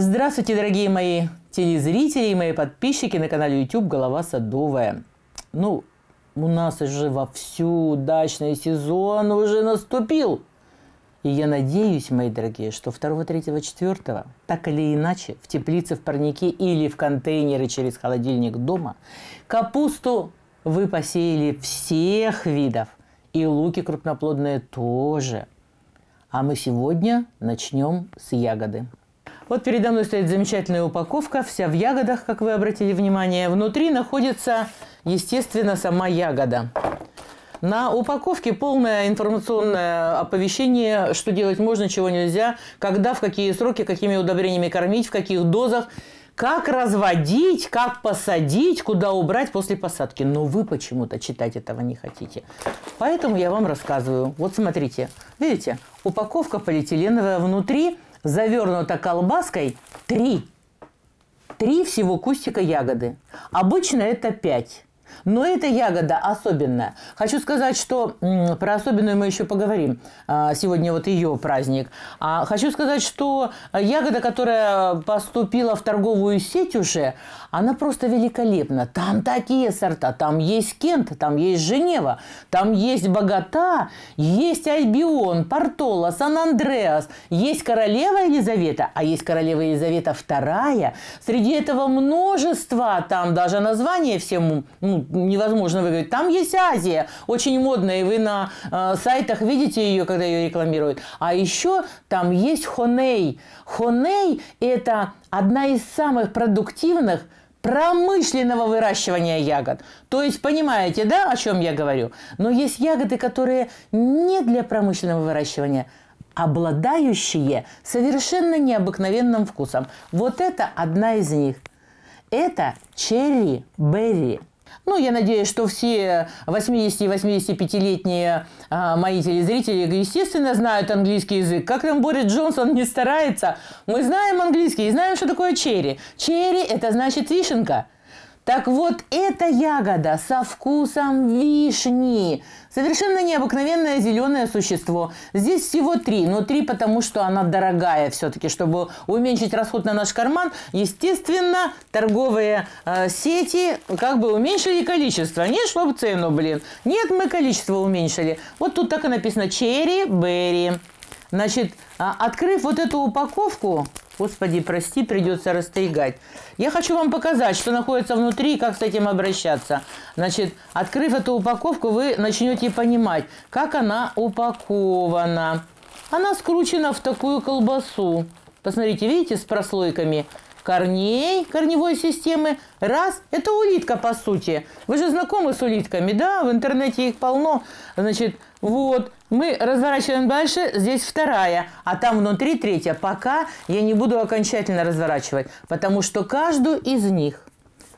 Здравствуйте, дорогие мои телезрители и мои подписчики на канале YouTube «Голова садовая». Ну, у нас уже вовсю дачный сезон уже наступил. И я надеюсь, мои дорогие, что 2, 3, 4, так или иначе, в теплице, в парнике или в контейнеры через холодильник дома, капусту вы посеяли всех видов. И луки крупноплодные тоже. А мы сегодня начнем с ягоды. Вот передо мной стоит замечательная упаковка, вся в ягодах, как вы обратили внимание. Внутри находится, естественно, сама ягода. На упаковке полное информационное оповещение, что делать можно, чего нельзя, когда, в какие сроки, какими удобрениями кормить, в каких дозах, как разводить, как посадить, куда убрать после посадки. Но вы почему-то читать этого не хотите. Поэтому я вам рассказываю. Вот смотрите, видите, упаковка полиэтиленовая внутри – завернута колбаской 3. 3 всего кустика ягоды. Обычно это 5. Но эта ягода особенная. Хочу сказать, что про особенную мы еще поговорим. А, сегодня вот ее праздник. А хочу сказать, что ягода, которая поступила в торговую сеть уже, она просто великолепна. Там такие сорта. Там есть Кент, там есть Женева, там есть Богата, есть Альбион, Портола, Сан-Андреас, есть королева Елизавета, а есть королева Елизавета вторая. Среди этого множества, там даже названия всему ну, ну, невозможно выиграть. Там есть Азия, очень модная, и вы на э, сайтах видите ее, когда ее рекламируют. А еще там есть Хоней. Хоней – это одна из самых продуктивных промышленного выращивания ягод. То есть, понимаете, да, о чем я говорю? Но есть ягоды, которые не для промышленного выращивания, а обладающие совершенно необыкновенным вкусом. Вот это одна из них. Это черри, берри – ну, я надеюсь, что все 80-85-летние а, мои телезрители, естественно, знают английский язык. Как там Борис Джонсон не старается, мы знаем английский и знаем, что такое черри. Черри – это значит вишенка – так вот, эта ягода со вкусом вишни. Совершенно необыкновенное зеленое существо. Здесь всего три, но три потому, что она дорогая все-таки. Чтобы уменьшить расход на наш карман, естественно, торговые э, сети как бы уменьшили количество. Не чтобы цену, блин. Нет, мы количество уменьшили. Вот тут так и написано «Черри Берри». Значит, а, открыв вот эту упаковку, Господи, прости, придется растригать. Я хочу вам показать, что находится внутри и как с этим обращаться. Значит, открыв эту упаковку, вы начнете понимать, как она упакована. Она скручена в такую колбасу. Посмотрите, видите, с прослойками корней корневой системы. Раз – это улитка, по сути. Вы же знакомы с улитками, да? В интернете их полно. Значит, вот, мы разворачиваем дальше, здесь вторая, а там внутри третья. Пока я не буду окончательно разворачивать, потому что каждую из них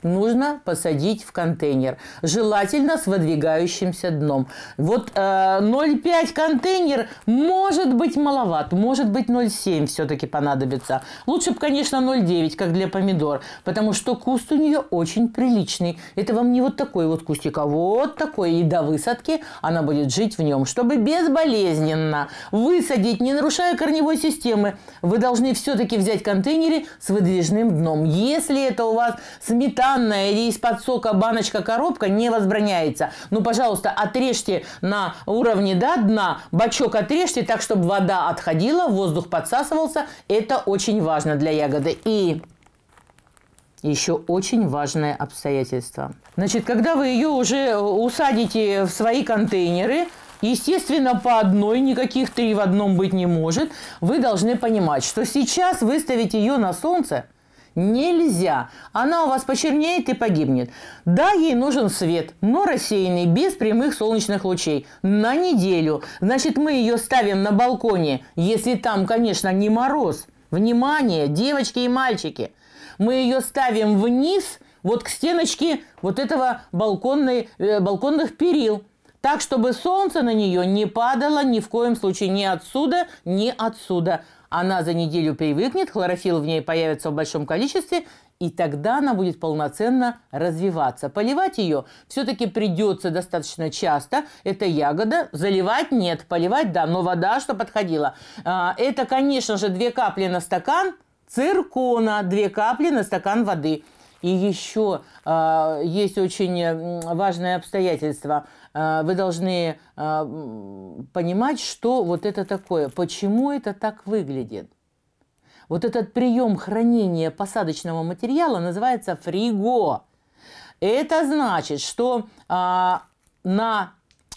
нужно посадить в контейнер. Желательно с выдвигающимся дном. Вот э, 0,5 контейнер может быть маловат, может быть 0,7 все-таки понадобится. Лучше бы, конечно, 0,9, как для помидор, потому что куст у нее очень приличный. Это вам не вот такой вот кустик, а вот такой. И до высадки она будет жить в нем, чтобы безболезненно высадить, не нарушая корневой системы. Вы должны все-таки взять контейнеры с выдвижным дном. Если это у вас сметана, Данная или из-под сока баночка, коробка не возбраняется. Ну, пожалуйста, отрежьте на уровне да, дна, бачок отрежьте так, чтобы вода отходила, воздух подсасывался. Это очень важно для ягоды. И еще очень важное обстоятельство. Значит, когда вы ее уже усадите в свои контейнеры, Естественно, по одной, никаких три в одном быть не может. Вы должны понимать, что сейчас выставить ее на солнце – Нельзя. Она у вас почернеет и погибнет. Да, ей нужен свет, но рассеянный, без прямых солнечных лучей. На неделю. Значит, мы ее ставим на балконе, если там, конечно, не мороз. Внимание, девочки и мальчики. Мы ее ставим вниз, вот к стеночке вот этого балконной, э, балконных перил так, чтобы солнце на нее не падало ни в коем случае ни отсюда, ни отсюда. Она за неделю привыкнет, хлорофилл в ней появится в большом количестве, и тогда она будет полноценно развиваться. Поливать ее все-таки придется достаточно часто. Это ягода. Заливать нет, поливать да, но вода, что подходила. А, это, конечно же, две капли на стакан циркона, две капли на стакан воды – и еще э, а, есть очень важное обстоятельство. А, вы должны э, понимать, что вот это такое, почему это так выглядит. Вот этот прием хранения посадочного материала называется фриго. Это значит, что э, на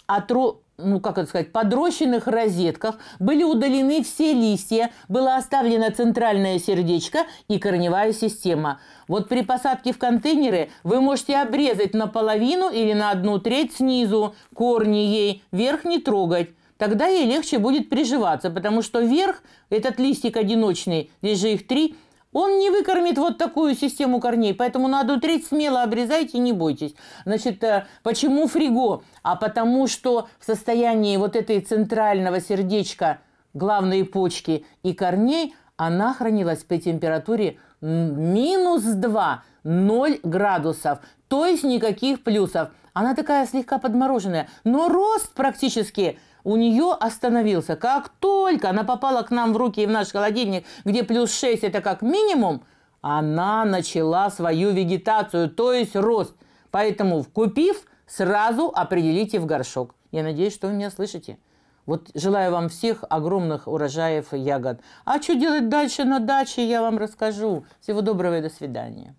отру ну, как это сказать, подрощенных розетках были удалены все листья, было оставлено центральное сердечко и корневая система. Вот при посадке в контейнеры вы можете обрезать наполовину или на одну треть снизу корни ей, верх не трогать. Тогда ей легче будет приживаться, потому что верх, этот листик одиночный, здесь же их три, он не выкормит вот такую систему корней, поэтому надо утрить смело, обрезайте, не бойтесь. Значит, э, почему фриго? А потому что в состоянии вот этой центрального сердечка главной почки и корней она хранилась при температуре минус 2, 0 градусов, то есть никаких плюсов. Она такая слегка подмороженная, но рост практически – у нее остановился. Как только она попала к нам в руки и в наш холодильник, где плюс 6 это как минимум, она начала свою вегетацию, то есть рост. Поэтому, купив, сразу определите в горшок. Я надеюсь, что вы меня слышите. Вот желаю вам всех огромных урожаев ягод. А что делать дальше на даче, я вам расскажу. Всего доброго и до свидания.